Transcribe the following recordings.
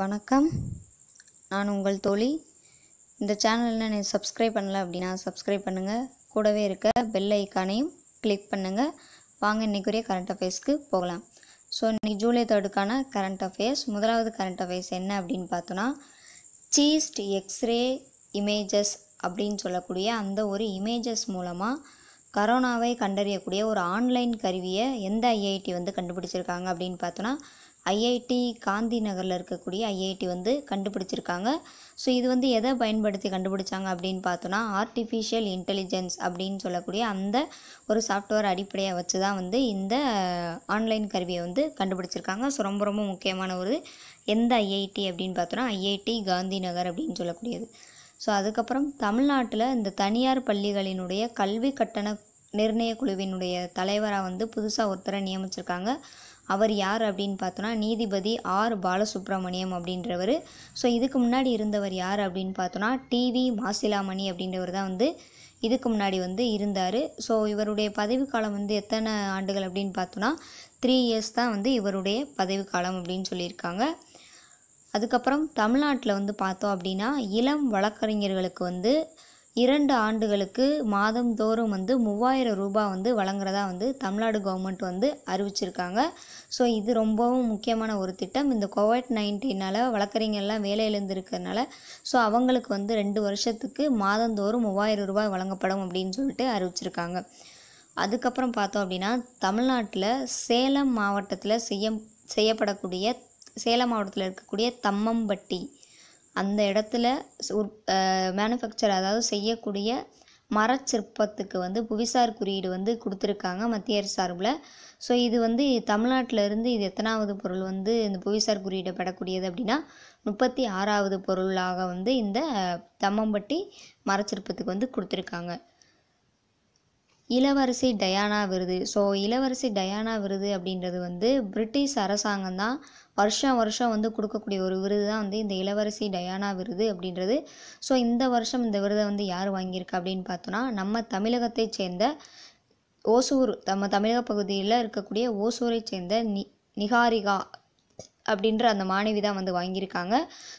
வணக்கம் நான் உங்கள் தோழி இந்த சேனலில் நீங்கள் சப்ஸ்கிரைப் பண்ணல அப்படின்னா சப்ஸ்கிரைப் பண்ணுங்கள் கூடவே இருக்க பெல் ஐக்கானையும் கிளிக் பண்ணுங்கள் வாங்க இன்றைக்குரிய கரண்ட் அஃபேர்ஸ்க்கு போகலாம் ஸோ இன்றைக்கி ஜூலை தேர்டுக்கான கரண்ட் அஃபேர்ஸ் முதலாவது கரண்ட் அஃபேர்ஸ் என்ன அப்படின்னு பார்த்தோன்னா சீஸ்ட் எக்ஸ்ரே இமேஜஸ் அப்படின்னு சொல்லக்கூடிய அந்த ஒரு இமேஜஸ் மூலமாக கரோனாவை கண்டறியக்கூடிய ஒரு ஆன்லைன் கருவியை எந்த ஐஐடி வந்து கண்டுபிடிச்சிருக்காங்க அப்படின்னு பார்த்தோன்னா ஐஐடி காந்தி நகரில் இருக்கக்கூடிய ஐஐடி வந்து கண்டுபிடிச்சிருக்காங்க ஸோ இது வந்து எதை பயன்படுத்தி கண்டுபிடிச்சாங்க அப்படின்னு பார்த்தோன்னா ஆர்டிஃபிஷியல் இன்டெலிஜென்ஸ் அப்படின்னு சொல்லக்கூடிய அந்த ஒரு சாஃப்ட்வேர் அடிப்படையாக வச்சு தான் வந்து இந்த ஆன்லைன் கருவியை வந்து கண்டுபிடிச்சிருக்காங்க ஸோ ரொம்ப ரொம்ப முக்கியமான ஒரு எந்த ஐஐடி அப்படின்னு பார்த்தோன்னா ஐஐடி காந்தி நகர் அப்படின்னு சொல்லக்கூடியது ஸோ அதுக்கப்புறம் தமிழ்நாட்டில் இந்த தனியார் பள்ளிகளினுடைய கல்வி கட்டண நிர்ணய குழுவினுடைய தலைவராக வந்து புதுசாக ஒருத்தரை நியமிச்சிருக்காங்க அவர் யார் அப்படின்னு பார்த்தோன்னா நீதிபதி ஆர் பாலசுப்ரமணியம் அப்படின்றவர் ஸோ இதுக்கு முன்னாடி இருந்தவர் யார் அப்படின்னு பார்த்தோன்னா டிவி மாசிலாமணி அப்படின்றவர் தான் வந்து இதுக்கு முன்னாடி வந்து இருந்தார் ஸோ இவருடைய பதவிக்காலம் வந்து எத்தனை ஆண்டுகள் அப்படின்னு பார்த்தோன்னா த்ரீ இயர்ஸ் தான் வந்து இவருடைய பதவிக்காலம் அப்படின்னு சொல்லியிருக்காங்க அதுக்கப்புறம் தமிழ்நாட்டில் வந்து பார்த்தோம் அப்படின்னா இளம் வழக்கறிஞர்களுக்கு வந்து இரண்டு ஆண்டுகளுக்கு மாதந்தோறும் வந்து மூவாயிரம் ரூபாய் வந்து வழங்குறதா வந்து தமிழ்நாடு கவர்மெண்ட் வந்து அறிவிச்சிருக்காங்க ஸோ இது ரொம்பவும் முக்கியமான ஒரு திட்டம் இந்த கோவிட் நைன்டீனால் வழக்கறிஞர்லாம் வேலையிலேருந்து இருக்கிறனால ஸோ அவங்களுக்கு வந்து ரெண்டு வருஷத்துக்கு மாதந்தோறும் மூவாயிரம் ரூபாய் வழங்கப்படும் அப்படின்னு சொல்லிட்டு அறிவிச்சிருக்காங்க அதுக்கப்புறம் பார்த்தோம் அப்படின்னா தமிழ்நாட்டில் சேலம் மாவட்டத்தில் செய்ய செய்யப்படக்கூடிய சேலம் மாவட்டத்தில் இருக்கக்கூடிய தம்மம்பட்டி அந்த இடத்துல மேனுஃபேக்சர் அதாவது செய்யக்கூடிய மரச்சிற்பத்துக்கு வந்து புவிசார் குறியீடு வந்து கொடுத்துருக்காங்க மத்திய அரசு சார்பில் ஸோ இது வந்து தமிழ்நாட்டில் இருந்து இது எத்தனாவது பொருள் வந்து இந்த புவிசார் குறியிடப்படக்கூடியது அப்படின்னா முப்பத்தி ஆறாவது பொருளாக வந்து இந்த தம்மம்பட்டி மரச்சிற்பத்துக்கு வந்து கொடுத்துருக்காங்க இளவரசி டயானா விருது ஸோ இளவரசி டயானா விருது அப்படின்றது வந்து பிரிட்டிஷ் அரசாங்கம் தான் வருஷம் வருஷம் வந்து கொடுக்கக்கூடிய ஒரு விருது தான் வந்து இந்த இளவரசி டயானா விருது அப்படின்றது ஸோ இந்த வருஷம் இந்த விருதை வந்து யார் வாங்கியிருக்கா அப்படின்னு பார்த்தோன்னா நம்ம தமிழகத்தைச் சேர்ந்த ஓசூர் நம்ம தமிழக பகுதியில் இருக்கக்கூடிய ஓசூரை சேர்ந்த நி நிகாரிகா அப்படின்ற அந்த மாணவி தான் வந்து வாங்கியிருக்காங்க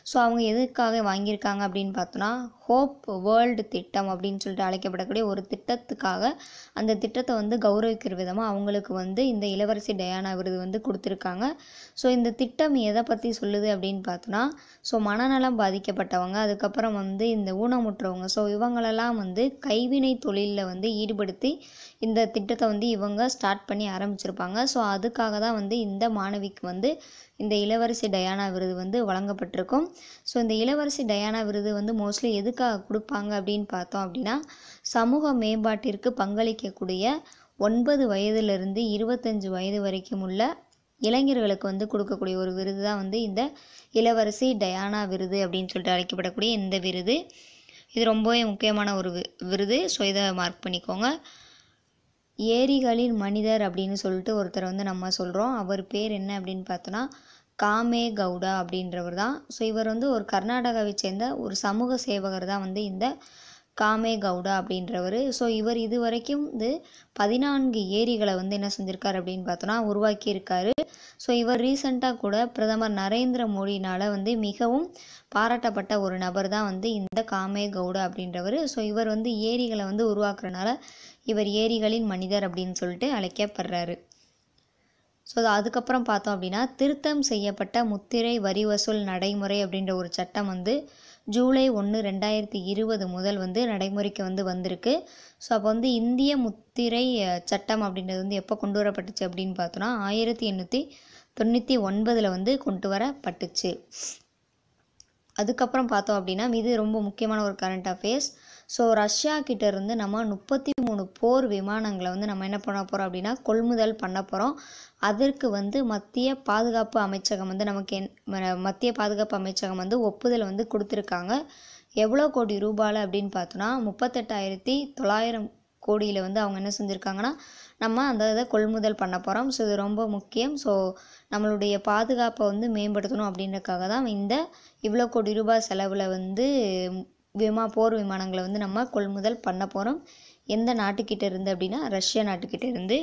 ஸோ அவங்க எதுக்காக வாங்கியிருக்காங்க அப்படின்னு பார்த்தோன்னா ஹோப் வேர்ல்டு திட்டம் அப்படின்னு சொல்லிட்டு அழைக்கப்படக்கூடிய ஒரு திட்டத்துக்காக அந்த திட்டத்தை வந்து கௌரவிக்கிற விதமாக அவங்களுக்கு வந்து இந்த இளவரசி டயானா விருது வந்து கொடுத்துருக்காங்க ஸோ இந்த திட்டம் எதை பற்றி சொல்லுது அப்படின்னு பார்த்தோன்னா ஸோ மனநலம் பாதிக்கப்பட்டவங்க அதுக்கப்புறம் வந்து இந்த ஊனமுற்றவங்க ஸோ இவங்களெல்லாம் வந்து கைவினை தொழிலில் வந்து ஈடுபடுத்தி இந்த திட்டத்தை வந்து இவங்க ஸ்டார்ட் பண்ணி ஆரம்பிச்சிருப்பாங்க ஸோ அதுக்காக தான் வந்து இந்த மாணவிக்கு வந்து இந்த இளவரசி டயானா விருது வந்து வழங்கப்பட்டிருக்கும் ஸோ இந்த இளவரசி டயானா விருது வந்து மோஸ்ட்லி எதுக்காக கொடுப்பாங்க அப்படின்னு பார்த்தோம் அப்படின்னா சமூக மேம்பாட்டிற்கு பங்களிக்கக்கூடிய ஒன்பது வயதுலேருந்து இருபத்தஞ்சு வயது வரைக்கும் உள்ள இளைஞர்களுக்கு வந்து கொடுக்கக்கூடிய ஒரு விருது தான் வந்து இந்த இளவரசி டயானா விருது அப்படின்னு சொல்லிட்டு அழைக்கப்படக்கூடிய இந்த விருது இது ரொம்பவே முக்கியமான ஒரு விருது ஸோ இதை மார்க் பண்ணிக்கோங்க ஏரிகளின் மனிதர் அப்படின்னு சொல்லிட்டு ஒருத்தர் வந்து நம்ம சொல்கிறோம் அவர் பேர் என்ன அப்படின்னு பார்த்தோன்னா காமே கவுடா அப்படின்றவர் தான் ஸோ இவர் வந்து ஒரு கர்நாடகாவை சேர்ந்த ஒரு சமூக சேவகர் தான் வந்து இந்த காமே கவுடா அப்படின்றவர் ஸோ இவர் இது வரைக்கும் வந்து பதினான்கு ஏரிகளை வந்து என்ன செஞ்சுருக்காரு அப்படின்னு பார்த்தோன்னா உருவாக்கியிருக்காரு ஸோ இவர் ரீசண்டாக கூட பிரதமர் நரேந்திர மோடினால் வந்து மிகவும் பாராட்டப்பட்ட ஒரு நபர் தான் வந்து இந்த காமே கவுடா அப்படின்றவர் ஸோ இவர் வந்து ஏரிகளை வந்து உருவாக்குறனால இவர் ஏரிகளின் மனிதர் அப்படின்னு சொல்லிட்டு அழைக்கப்படுறாரு ஸோ அதுக்கப்புறம் பார்த்தோம் அப்படின்னா திருத்தம் செய்யப்பட்ட முத்திரை வரி வசூல் நடைமுறை அப்படின்ற ஒரு சட்டம் வந்து ஜூலை ஒன்று ரெண்டாயிரத்தி இருபது முதல் வந்து நடைமுறைக்கு வந்து வந்திருக்கு ஸோ அப்போ வந்து இந்திய முத்திரை சட்டம் அப்படின்றது வந்து எப்போ கொண்டு வரப்பட்டுச்சு அப்படின்னு பார்த்தோம்னா ஆயிரத்தி எண்ணூற்றி தொண்ணூற்றி ஒன்பதில் வந்து கொண்டு வரப்பட்டுச்சு அதுக்கப்புறம் பார்த்தோம் அப்படின்னா இது ரொம்ப முக்கியமான ஒரு கரண்ட் அஃபேர்ஸ் ஸோ ரஷ்யா கிட்ட இருந்து நம்ம முப்பத்தி மூணு போர் விமானங்களை வந்து நம்ம என்ன பண்ண போகிறோம் அப்படின்னா கொள்முதல் பண்ண போகிறோம் அதற்கு வந்து மத்திய பாதுகாப்பு அமைச்சகம் வந்து நமக்கு என் மத்திய பாதுகாப்பு அமைச்சகம் வந்து ஒப்புதல் வந்து கொடுத்துருக்காங்க எவ்வளோ கோடி ரூபாயில் அப்படின்னு பார்த்தோன்னா முப்பத்தெட்டாயிரத்தி தொள்ளாயிரம் கோடியில் வந்து அவங்க என்ன செஞ்சுருக்காங்கன்னா நம்ம அந்த இதை கொள்முதல் பண்ண போகிறோம் ஸோ இது ரொம்ப முக்கியம் ஸோ நம்மளுடைய பாதுகாப்பை வந்து மேம்படுத்தணும் அப்படின்றக்காக தான் இந்த இவ்வளோ கோடி ரூபாய் செலவில் வந்து விமா போர் விமானங்களை வந்து நம்ம கொள்முதல் பண்ண போகிறோம் எந்த நாட்டுக்கிட்ட இருந்து அப்படின்னா ரஷ்யா நாட்டுக்கிட்ட இருந்து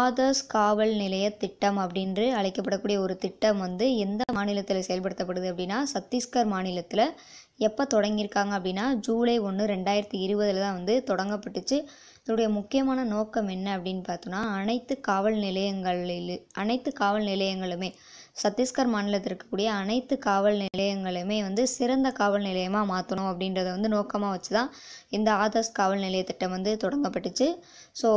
ஆதர்ஸ் காவல் நிலைய திட்டம் அப்படின்று அழைக்கப்படக்கூடிய ஒரு திட்டம் வந்து எந்த மாநிலத்தில் செயல்படுத்தப்படுது அப்படின்னா சத்தீஸ்கர் மாநிலத்தில் எப்போ தொடங்கியிருக்காங்க அப்படின்னா ஜூலை ஒன்று ரெண்டாயிரத்தி இருபதில் தான் வந்து தொடங்கப்பட்டுச்சு இதோடைய முக்கியமான நோக்கம் என்ன அப்படின்னு பார்த்தோன்னா அனைத்து காவல் நிலையங்களில் அனைத்து காவல் நிலையங்களுமே சத்தீஸ்கர் மாநிலத்தில் இருக்கக்கூடிய அனைத்து காவல் நிலையங்களையுமே வந்து சிறந்த காவல் நிலையமாக மாற்றணும் அப்படின்றத வந்து நோக்கமாக வச்சு தான் இந்த ஆதர்ஸ் காவல் நிலைய திட்டம் வந்து தொடங்கப்பட்டுச்சு ஸோ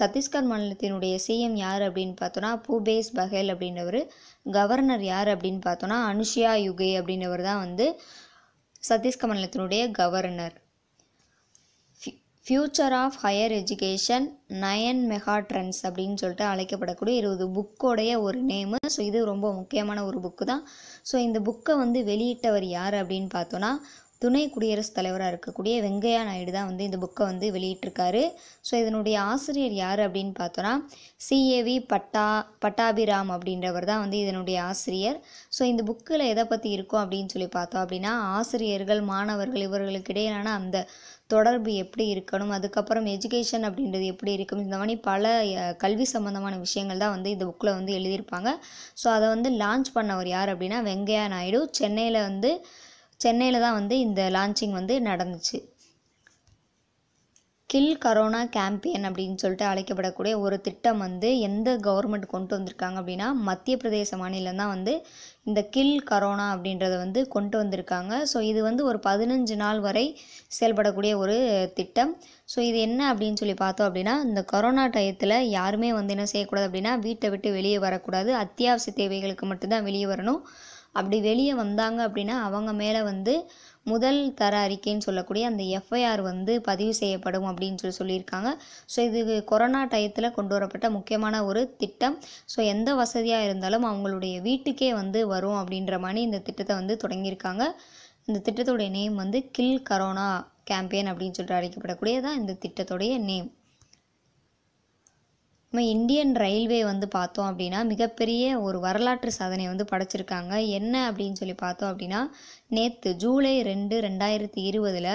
சத்தீஸ்கர் மாநிலத்தினுடைய சிஎம் யார் அப்படின்னு பார்த்தோன்னா பூபேஸ் பஹேல் அப்படின்றவர் கவர்னர் யார் அப்படின்னு பார்த்தோன்னா அனுஷியா யுகே அப்படின்றவர் தான் வந்து சத்தீஸ்கர் மாநிலத்தினுடைய governor future of higher education nine mega trends அப்படின்னு சொல்லிட்டு அழைக்கப்படக்கூடிய இருபது புக்கோடைய ஒரு நேமு ஸோ இது ரொம்ப முக்கியமான ஒரு புக்கு தான் ஸோ இந்த புக்கை வந்து வெளியிட்டவர் யார் அப்படின்னு பார்த்தோன்னா துணை குடியரசுத் தலைவராக இருக்கக்கூடிய வெங்கையா நாயுடு தான் வந்து இந்த புக்கை வந்து வெளியிட்டிருக்காரு ஸோ இதனுடைய ஆசிரியர் யார் அப்படின்னு பார்த்தோன்னா சிஏவி பட்டா பட்டாபிராம் அப்படின்றவர் தான் வந்து இதனுடைய ஆசிரியர் ஸோ இந்த புக்கில் எதை பற்றி இருக்கும் அப்படின்னு சொல்லி பார்த்தோம் அப்படின்னா ஆசிரியர்கள் மாணவர்கள் இவர்களுக்கு இடையிலான அந்த தொடர்பு எப்படி இருக்கணும் அதுக்கப்புறம் எஜுகேஷன் அப்படின்றது எப்படி இருக்கும் இந்த மாதிரி பல கல்வி சம்மந்தமான விஷயங்கள் தான் வந்து இந்த புக்கில் வந்து எழுதியிருப்பாங்க ஸோ அதை வந்து லான்ச் பண்ணவர் யார் அப்படின்னா வெங்கையா நாயுடு சென்னையில் வந்து சென்னையில் தான் வந்து இந்த லான்ச்சிங் வந்து நடந்துச்சு கில் கரோனா கேம்பியன் அப்படின்னு சொல்லிட்டு அழைக்கப்படக்கூடிய ஒரு திட்டம் வந்து எந்த கவர்மெண்ட் கொண்டு வந்திருக்காங்க அப்படின்னா மத்திய பிரதேச மாநிலம் தான் வந்து இந்த கில் கரோனா அப்படின்றத வந்து கொண்டு வந்திருக்காங்க ஸோ இது வந்து ஒரு பதினஞ்சு நாள் வரை செயல்படக்கூடிய ஒரு திட்டம் ஸோ இது என்ன அப்படின்னு சொல்லி பார்த்தோம் அப்படின்னா இந்த கொரோனா டயத்தில் யாருமே வந்து என்ன செய்யக்கூடாது அப்படின்னா வீட்டை விட்டு வெளியே வரக்கூடாது அத்தியாவசிய தேவைகளுக்கு மட்டும்தான் வெளியே வரணும் அப்படி வெளியே வந்தாங்க அப்படின்னா அவங்க மேலே வந்து முதல் தர அறிக்கைன்னு சொல்லக்கூடிய அந்த எஃப்ஐஆர் வந்து பதிவு செய்யப்படும் அப்படின்னு சொல்லி சொல்லியிருக்காங்க ஸோ இது கொரோனா டயத்தில் கொண்டு வரப்பட்ட முக்கியமான ஒரு திட்டம் ஸோ எந்த வசதியாக இருந்தாலும் அவங்களுடைய வீட்டுக்கே வந்து வரும் அப்படின்ற மாதிரி இந்த திட்டத்தை வந்து தொடங்கியிருக்காங்க இந்த திட்டத்துடைய நேம் வந்து கில் கரோனா கேம்பெயின் அப்படின்னு சொல்லிட்டு அழைக்கப்படக்கூடியதான் இந்த திட்டத்துடைய நேம் நம்ம இந்தியன் ரயில்வே வந்து பார்த்தோம் அப்படின்னா மிகப்பெரிய ஒரு வரலாற்று சாதனை வந்து படைச்சிருக்காங்க என்ன அப்படின்னு சொல்லி பார்த்தோம் அப்படின்னா நேற்று ஜூலை ரெண்டு ரெண்டாயிரத்தி இருபதில்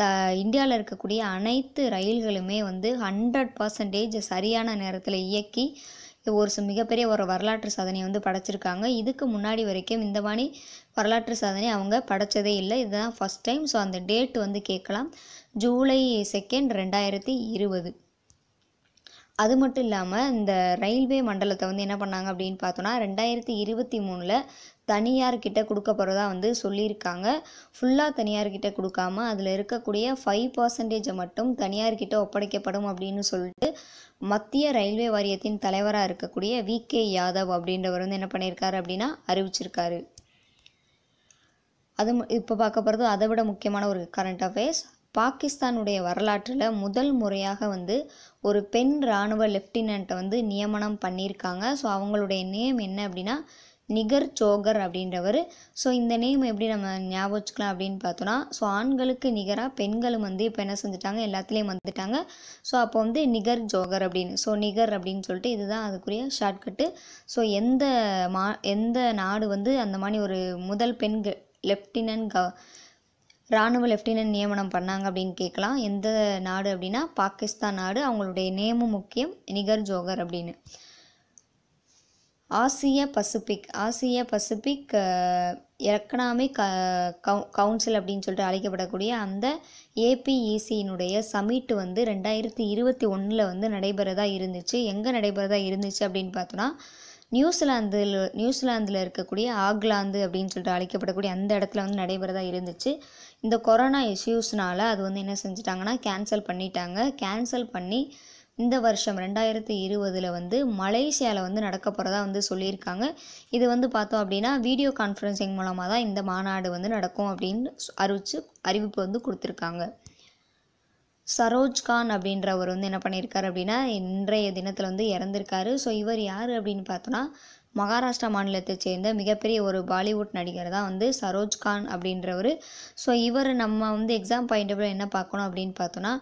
த இந்தியாவில் இருக்கக்கூடிய அனைத்து ரயில்களுமே வந்து ஹண்ட்ரட் பர்சன்டேஜ் சரியான நேரத்தில் இயக்கி ஒரு மிகப்பெரிய ஒரு வரலாற்று சாதனையை வந்து படைச்சிருக்காங்க இதுக்கு முன்னாடி வரைக்கும் இந்த மாதிரி வரலாற்று சாதனை அவங்க படைச்சதே இல்லை இதுதான் ஃபஸ்ட் டைம் ஸோ அந்த டேட் வந்து கேட்கலாம் ஜூலை செகண்ட் ரெண்டாயிரத்தி இருபது அது மட்டும் இல்லாமல் இந்த ரயில்வே மண்டலத்தை வந்து என்ன பண்ணாங்க அப்படின்னு பார்த்தோன்னா ரெண்டாயிரத்தி இருபத்தி மூணில் தனியார்கிட்ட கொடுக்க போகிறதா வந்து சொல்லியிருக்காங்க ஃபுல்லாக தனியார்கிட்ட கொடுக்காம அதில் இருக்கக்கூடிய ஃபைவ் பர்சன்டேஜை மட்டும் தனியார்கிட்ட ஒப்படைக்கப்படும் அப்படின்னு சொல்லிட்டு மத்திய ரயில்வே வாரியத்தின் தலைவராக இருக்கக்கூடிய வி கே யாதவ் அப்படின்றவர் வந்து என்ன பண்ணியிருக்காரு அப்படின்னா அறிவிச்சிருக்காரு அது இப்போ பார்க்க போகிறது அதை விட முக்கியமான ஒரு கரண்ட் அஃபேர்ஸ் பாகிஸ்தானுடைய வரலாற்றில் முதல் முறையாக வந்து ஒரு பெண் இராணுவ லெப்டினண்ட்டை வந்து நியமனம் பண்ணியிருக்காங்க ஸோ அவங்களுடைய நேம் என்ன அப்படின்னா நிகர் சோகர் அப்படின்றவர் ஸோ இந்த நேம் எப்படி நம்ம ஞாபகம் வச்சுக்கலாம் அப்படின்னு பார்த்தோன்னா ஸோ ஆண்களுக்கு நிகராக பெண்களும் வந்து இப்போ என்ன செஞ்சுட்டாங்க எல்லாத்துலேயும் வந்துட்டாங்க ஸோ அப்போ வந்து நிகர் ஜோகர் அப்படின்னு ஸோ நிகர் அப்படின்னு சொல்லிட்டு இதுதான் அதுக்குரிய ஷார்ட்கட்டு ஸோ எந்த மா எந்த நாடு வந்து அந்த மாதிரி ஒரு முதல் பெண் லெப்டினன்ட் க இராணுவ லெஃப்டினன்ட் நியமனம் பண்ணாங்க அப்படின்னு கேட்கலாம் எந்த நாடு அப்படின்னா பாகிஸ்தான் நாடு அவங்களுடைய நேமும் முக்கியம் நிகர் ஜோகர் அப்படின்னு ஆசிய பசிபிக் ஆசிய பசிபிக் எக்கனாமிக் கவுன்சில் அப்படின்னு சொல்லிட்டு அழைக்கப்படக்கூடிய அந்த ஏபிஇசியினுடைய சமிட் வந்து ரெண்டாயிரத்தி இருபத்தி ஒன்றில் வந்து நடைபெறதாக இருந்துச்சு எங்கே நடைபெறதாக இருந்துச்சு அப்படின்னு பார்த்தோன்னா நியூசிலாந்தில் நியூசிலாந்தில் இருக்கக்கூடிய ஆக்லாந்து அப்படின்னு சொல்லிட்டு அழைக்கப்படக்கூடிய அந்த இடத்துல வந்து நடைபெறதா இருந்துச்சு இந்த கொரோனா இஷ்யூஸ்னால அது வந்து என்ன செஞ்சிட்டாங்கன்னா கேன்சல் பண்ணிட்டாங்க கேன்சல் பண்ணி இந்த வருஷம் ரெண்டாயிரத்தி இருபதில் வந்து மலேசியாவில் வந்து நடக்க போகிறதா வந்து சொல்லியிருக்காங்க இது வந்து பார்த்தோம் அப்படின்னா வீடியோ கான்ஃபரன்சிங் மூலமாக தான் இந்த மாநாடு வந்து நடக்கும் அப்படின்னு அறிவிச்சு அறிவிப்பு வந்து கொடுத்துருக்காங்க சரோஜ்கான் அப்படின்றவர் வந்து என்ன பண்ணியிருக்காரு அப்படின்னா இன்றைய தினத்தில் வந்து இறந்திருக்காரு ஸோ இவர் யார் அப்படின்னு பார்த்தோன்னா மகாராஷ்டிரா மாநிலத்தை சேர்ந்த மிகப்பெரிய ஒரு பாலிவுட் நடிகர் தான் வந்து சரோஜ்கான் அப்படின்றவர் ஸோ இவர் நம்ம வந்து எக்ஸாம் பாயிண்ட் ஆஃப் என்ன பார்க்கணும் அப்படின்னு பார்த்தோன்னா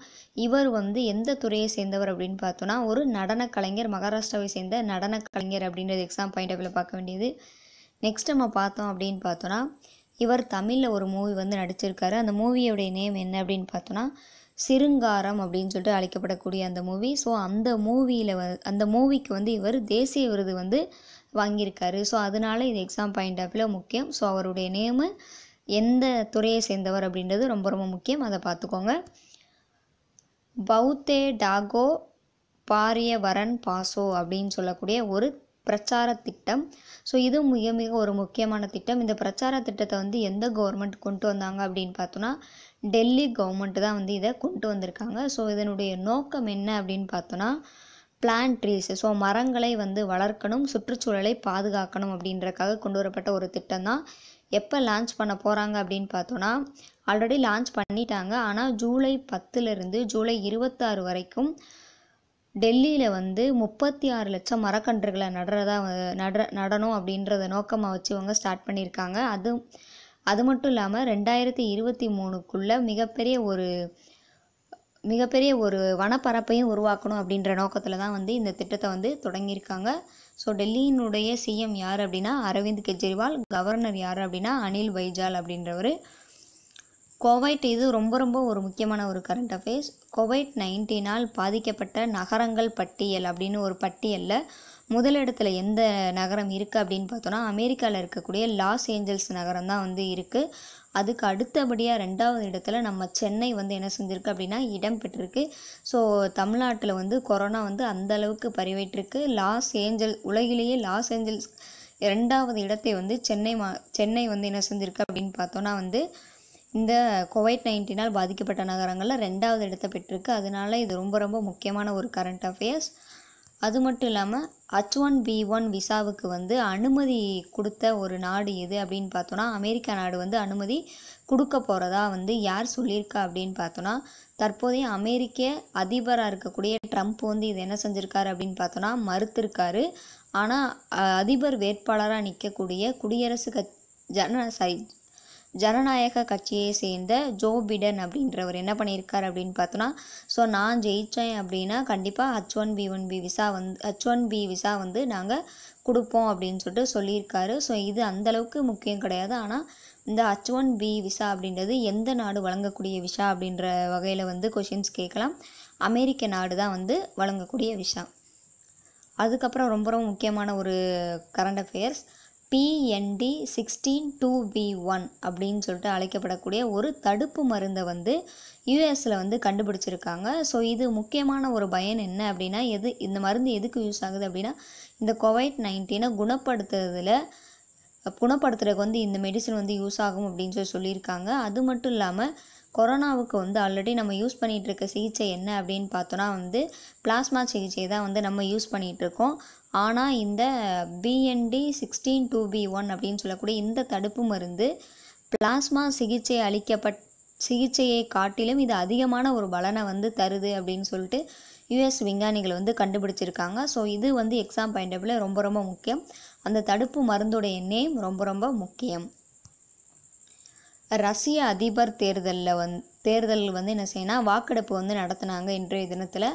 இவர் வந்து எந்த துறையை சேர்ந்தவர் அப்படின்னு பார்த்தோன்னா ஒரு நடன கலைஞர் மகாராஷ்டிராவை சேர்ந்த நடன கலைஞர் அப்படின்றது எக்ஸாம் பாயிண்ட் ஆஃப் பார்க்க வேண்டியது நெக்ஸ்ட் நம்ம பார்த்தோம் அப்படின்னு பார்த்தோன்னா இவர் தமிழில் ஒரு மூவி வந்து நடிச்சிருக்காரு அந்த மூவியோடைய நேம் என்ன அப்படின்னு பார்த்தோன்னா சிருங்காரம் அப்படின்னு சொல்லிட்டு அழைக்கப்படக்கூடிய அந்த மூவி ஸோ அந்த மூவியில் வ அந்த மூவிக்கு வந்து இவர் தேசிய விருது வந்து வாங்கியிருக்காரு ஸோ அதனால் இது எக்ஸாம் பாயிண்ட் ஆஃப்ல முக்கியம் ஸோ அவருடைய நேமு எந்த துறையை சேர்ந்தவர் அப்படின்றது ரொம்ப ரொம்ப முக்கியம் அதை பார்த்துக்கோங்க பௌத்தே டாகோ பாரிய வரன் பாசோ அப்படின்னு சொல்லக்கூடிய ஒரு பிரச்சார திட்டம் ஸோ இது மிக மிக ஒரு முக்கியமான திட்டம் இந்த பிரச்சார திட்டத்தை வந்து எந்த கவர்மெண்ட் கொண்டு வந்தாங்க அப்படின்னு பார்த்தோன்னா டெல்லி கவர்மெண்ட் தான் வந்து இதை கொண்டு வந்திருக்காங்க ஸோ இதனுடைய நோக்கம் என்ன அப்படின்னு பார்த்தோன்னா பிளான் ட்ரீஸ் ஸோ மரங்களை வந்து வளர்க்கணும் சுற்றுச்சூழலை பாதுகாக்கணும் அப்படின்றக்காக கொண்டு வரப்பட்ட ஒரு திட்டம் தான் எப்போ லான்ச் பண்ண போகிறாங்க அப்படின்னு பார்த்தோன்னா ஆல்ரெடி லான்ச் பண்ணிட்டாங்க ஆனால் ஜூலை பத்துலேருந்து ஜூலை இருபத்தாறு வரைக்கும் டெல்லியில் வந்து முப்பத்தி ஆறு லட்சம் மரக்கன்றுகளை நடுறதா நடுற நடணும் அப்படின்றத நோக்கமாக வச்சு இவங்க ஸ்டார்ட் பண்ணியிருக்காங்க அது அது மட்டும் இல்லாமல் ரெண்டாயிரத்தி இருபத்தி மூணுக்குள்ளே மிகப்பெரிய ஒரு மிகப்பெரிய ஒரு வனப்பரப்பையும் உருவாக்கணும் அப்படின்ற நோக்கத்தில் தான் வந்து இந்த திட்டத்தை வந்து தொடங்கியிருக்காங்க ஸோ டெல்லியினுடைய சிஎம் யார் அப்படின்னா அரவிந்த் கெஜ்ரிவால் கவர்னர் யார் அப்படின்னா அனில் பைஜால் அப்படின்றவர் கோவைட் இது ரொம்ப ரொம்ப ஒரு முக்கியமான ஒரு கரண்ட் அஃபேர்ஸ் கோவைட் நைன்டீனால் பாதிக்கப்பட்ட நகரங்கள் பட்டியல் அப்படின்னு ஒரு பட்டியலில் முதலிடத்தில் எந்த நகரம் இருக்குது அப்படின்னு பார்த்தோன்னா அமெரிக்காவில் இருக்கக்கூடிய லாஸ் ஏஞ்சல்ஸ் நகரம் தான் வந்து இருக்குது அதுக்கு அடுத்தபடியாக ரெண்டாவது இடத்துல நம்ம சென்னை வந்து என்ன செஞ்சுருக்கு அப்படின்னா இடம் பெற்றிருக்கு ஸோ தமிழ்நாட்டில் வந்து கொரோனா வந்து அந்த அளவுக்கு பரிவேற்றிருக்கு Los Angeles Los Angeles இடத்தை வந்து சென்னை மா சென்னை வந்து என்ன செஞ்சுருக்கு அப்படின்னு பார்த்தோன்னா வந்து இந்த கோவிட் நைன்டீனால் பாதிக்கப்பட்ட நகரங்களில் ரெண்டாவது இடத்தை பெற்றிருக்கு அதனால இது ரொம்ப ரொம்ப முக்கியமான ஒரு கரண்ட் அஃபேர்ஸ் அது மட்டும் இல்லாமல் ஹச் ஒன் பி ஒன் விசாவுக்கு வந்து அனுமதி கொடுத்த ஒரு நாடு எது அப்படின்னு பார்த்தோன்னா அமெரிக்கா நாடு வந்து அனுமதி கொடுக்க போகிறதா வந்து யார் சொல்லியிருக்கா அப்படின்னு பார்த்தோன்னா தற்போதைய அமெரிக்க அதிபராக இருக்கக்கூடிய ட்ரம்ப் வந்து இது என்ன செஞ்சுருக்காரு அப்படின்னு பார்த்தோன்னா மறுத்திருக்காரு ஆனால் அதிபர் வேட்பாளராக நிற்கக்கூடிய குடியரசு க ஜன சாரி ஜனநாயக கட்சியை சேர்ந்த ஜோ பிடன் அப்படின்றவர் என்ன பண்ணியிருக்கார் அப்படின்னு பார்த்தோன்னா ஸோ நான் ஜெயித்தேன் அப்படின்னா கண்டிப்பாக H one B one B visa வந்து ஹச் ஒன் பி விசா வந்து நாங்கள் கொடுப்போம் அப்படின்னு சொல்லிட்டு சொல்லியிருக்காரு ஸோ இது அந்தளவுக்கு முக்கியம் கிடையாது ஆனால் இந்த ஹச் ஒன் பி விசா அப்படின்றது எந்த நாடு வழங்கக்கூடிய விசா அப்படின்ற வகையில் வந்து கொஷின்ஸ் கேட்கலாம் அமெரிக்க நாடு தான் வந்து வழங்கக்கூடிய விசா அதுக்கப்புறம் ரொம்ப ரொம்ப முக்கியமான ஒரு current affairs PND sixteen two V one அப்படின்னு சொல்லிட்டு அழைக்கப்படக்கூடிய ஒரு தடுப்பு மருந்தை வந்து யூஎஸில் வந்து கண்டுபிடிச்சிருக்காங்க ஸோ இது முக்கியமான ஒரு பயன் என்ன அப்படின்னா எது இந்த மருந்து எதுக்கு யூஸ் ஆகுது அப்படின்னா இந்த கோவிட் நைன்டீனை குணப்படுத்துறதுல குணப்படுத்துறதுக்கு வந்து இந்த மெடிசன் வந்து யூஸ் ஆகும் அப்படின்னு சொல்லி சொல்லியிருக்காங்க அது மட்டும் இல்லாமல் கொரோனாவுக்கு வந்து ஆல்ரெடி நம்ம யூஸ் பண்ணிகிட்டு இருக்க சிகிச்சை என்ன அப்படின்னு பார்த்தோன்னா வந்து பிளாஸ்மா சிகிச்சை தான் வந்து நம்ம யூஸ் பண்ணிகிட்ருக்கோம் ஆனால் இந்த PND sixteen two B one அப்படின்னு சொல்லக்கூடிய இந்த தடுப்பு மருந்து பிளாஸ்மா சிகிச்சை அளிக்கப்பட் சிகிச்சையை காட்டிலும் இது அதிகமான ஒரு பலனை வந்து தருது அப்படின்னு சொல்லிட்டு யுஎஸ் விஞ்ஞானிகள் வந்து கண்டுபிடிச்சிருக்காங்க ஸோ இது வந்து எக்ஸாம் பாயிண்ட் ஆஃப் ரொம்ப ரொம்ப முக்கியம் அந்த தடுப்பு மருந்துடைய நேம் ரொம்ப ரொம்ப முக்கியம் ரஷ்ய அதிபர் தேர்தலில் வந் தேர்தல் வந்து என்ன செய்யணும்னா வாக்கெடுப்பு வந்து நடத்தினாங்க இன்றைய தினத்தில்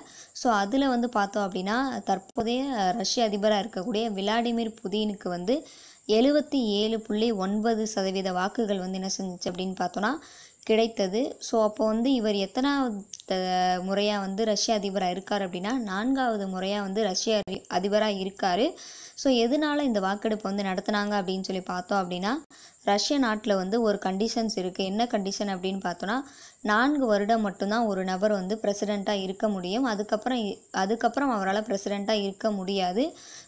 ஸோ அதில் வந்து பார்த்தோம் அப்படின்னா தற்போதைய ரஷ்ய அதிபராக இருக்கக்கூடிய விளாடிமிர் புதினுக்கு வந்து எழுபத்தி ஏழு புள்ளி ஒன்பது சதவீத வாக்குகள் வந்து என்ன செஞ்சிச்சு அப்படின்னு பார்த்தோன்னா கிடைத்தது ஸோ அப்போ வந்து இவர் எத்தனாவது முறையாக வந்து ரஷ்ய அதிபராக இருக்கார் அப்படின்னா நான்காவது முறையாக வந்து ரஷ்ய அதிபராக இருக்கார் ஸோ எதனால இந்த வாக்கெடுப்பு வந்து நடத்தினாங்க அப்படின்னு சொல்லி பார்த்தோம் அப்படின்னா ரஷ்ய நாட்டில் வந்து ஒரு கண்டிஷன்ஸ் இருக்குது என்ன கண்டிஷன் அப்படின்னு பார்த்தோன்னா நான்கு வருடம் மட்டும்தான் ஒரு நபர் வந்து பிரசிடெண்ட்டாக இருக்க முடியும் அதுக்கப்புறம் அதுக்கப்புறம் அவரால் பிரசிடெண்ட்டாக இருக்க முடியாது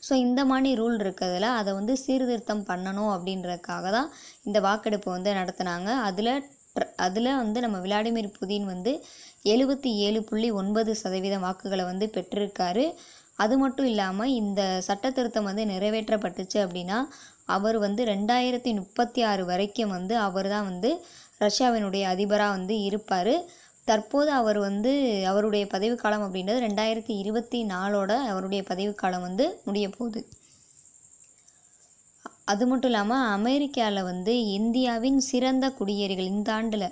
ஸோ இந்த மாதிரி ரூல் இருக்கிறதுல அதை வந்து சீர்திருத்தம் பண்ணணும் அப்படின்றதுக்காக தான் இந்த வாக்கெடுப்பு வந்து நடத்தினாங்க அதில் அதில் வந்து நம்ம விளாடிமிர் புதின் வந்து எழுபத்தி ஏழு புள்ளி ஒன்பது சதவீதம் வாக்குகளை வந்து பெற்றிருக்காரு அது மட்டும் இல்லாமல் இந்த சட்ட திருத்தம் வந்து நிறைவேற்றப்பட்டுச்சு அப்படின்னா அவர் வந்து ரெண்டாயிரத்தி முப்பத்தி ஆறு வரைக்கும் வந்து அவர் தான் வந்து ரஷ்யாவினுடைய அதிபராக வந்து இருப்பார் தற்போது அவர் வந்து அவருடைய பதவிக்காலம் அப்படின்றது ரெண்டாயிரத்தி இருபத்தி நாலோட அவருடைய பதவிக்காலம் வந்து முடிய போகுது அது மட்டும் இல்லாமல் அமெரிக்காவில் வந்து இந்தியாவின் சிறந்த குடியேறிகள் இந்த ஆண்டில்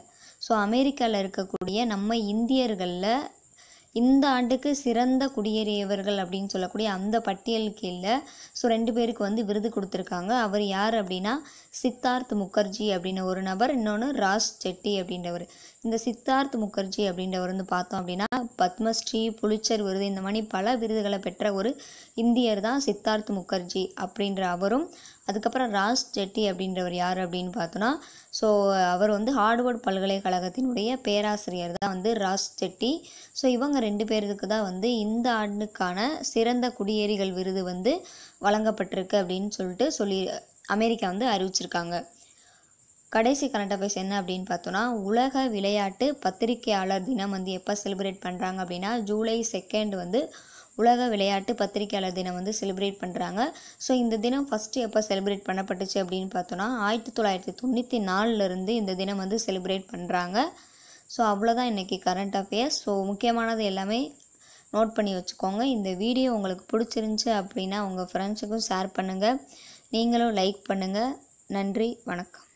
ஸோ அமெரிக்காவில் இருக்கக்கூடிய நம்ம இந்தியர்களில் இந்த ஆண்டுக்கு சிறந்த குடியேறியவர்கள் அப்படின்னு சொல்லக்கூடிய அந்த பட்டியலுக்கு இல்லை ஸோ ரெண்டு பேருக்கு வந்து விருது கொடுத்துருக்காங்க அவர் யார் அப்படின்னா சித்தார்த் முகர்ஜி அப்படின்ற ஒரு நபர் இன்னொன்று ராஜ் செட்டி அப்படின்றவர் இந்த சித்தார்த் முகர்ஜி அப்படின்றவர் வந்து பார்த்தோம் அப்படின்னா பத்மஸ்ரீ புலிச்சர் விருது இந்த மாதிரி பல விருதுகளை பெற்ற ஒரு இந்தியர் தான் சித்தார்த் முகர்ஜி அப்படின்ற அவரும் அதுக்கப்புறம் ராஸ் ஜெட்டி அப்படின்றவர் யார் அப்படின்னு பார்த்தோன்னா ஸோ அவர் வந்து ஹார்ட்வர்ட் பல்கலைக்கழகத்தினுடைய பேராசிரியர் தான் வந்து ராஸ் ஜெட்டி ஸோ இவங்க ரெண்டு பேருக்கு தான் வந்து இந்த ஆண்டுக்கான சிறந்த குடியேறிகள் விருது வந்து வழங்கப்பட்டிருக்கு அப்படின்னு சொல்லிட்டு சொல்லி அமெரிக்கா வந்து அறிவிச்சிருக்காங்க கடைசி கரண்ட் அஃபேர்ஸ் என்ன அப்படின்னு பார்த்தோன்னா உலக விளையாட்டு பத்திரிகையாளர் தினம் வந்து எப்போ செலிப்ரேட் பண்ணுறாங்க அப்படின்னா ஜூலை செகண்ட் வந்து உலக விளையாட்டு பத்திரிகையாளர் தினம் வந்து செலிப்ரேட் பண்ணுறாங்க ஸோ இந்த தினம் ஃபஸ்ட்டு எப்போ செலிப்ரேட் பண்ணப்பட்டுச்சு அப்படின்னு பார்த்தோன்னா ஆயிரத்தி தொள்ளாயிரத்தி தொண்ணூற்றி நாலுலேருந்து இந்த தினம் வந்து செலிப்ரேட் பண்ணுறாங்க ஸோ அவ்வளோதான் இன்றைக்கி கரண்ட் அஃபேர்ஸ் ஸோ முக்கியமானது எல்லாமே நோட் பண்ணி வச்சுக்கோங்க இந்த வீடியோ உங்களுக்கு பிடிச்சிருந்துச்சி அப்படின்னா உங்கள் ஃப்ரெண்ட்ஸுக்கும் ஷேர் பண்ணுங்கள் நீங்களும் லைக் பண்ணுங்கள் நன்றி வணக்கம்